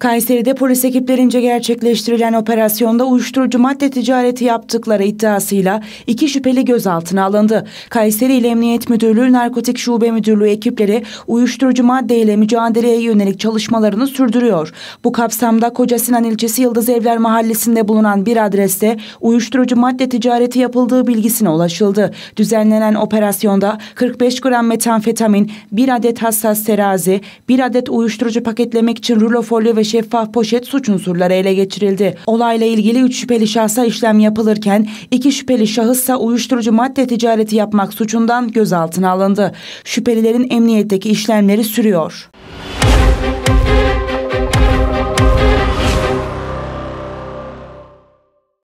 Kayseri'de polis ekiplerince gerçekleştirilen operasyonda uyuşturucu madde ticareti yaptıkları iddiasıyla iki şüpheli gözaltına alındı. Kayseri İl Emniyet Müdürlüğü Narkotik Şube Müdürlüğü ekipleri uyuşturucu madde ile mücadeleye yönelik çalışmalarını sürdürüyor. Bu kapsamda Kocasinan ilçesi Yıldız Evler Mahallesi'nde bulunan bir adreste uyuşturucu madde ticareti yapıldığı bilgisine ulaşıldı. Düzenlenen operasyonda 45 gram metanfetamin, bir adet hassas terazi, bir adet uyuşturucu paketlemek için rulo folyo ve şeffaf poşet suç unsurları ele geçirildi. Olayla ilgili 3 şüpheli şahsa işlem yapılırken 2 şüpheli şahıssa uyuşturucu madde ticareti yapmak suçundan gözaltına alındı. Şüphelilerin emniyetteki işlemleri sürüyor.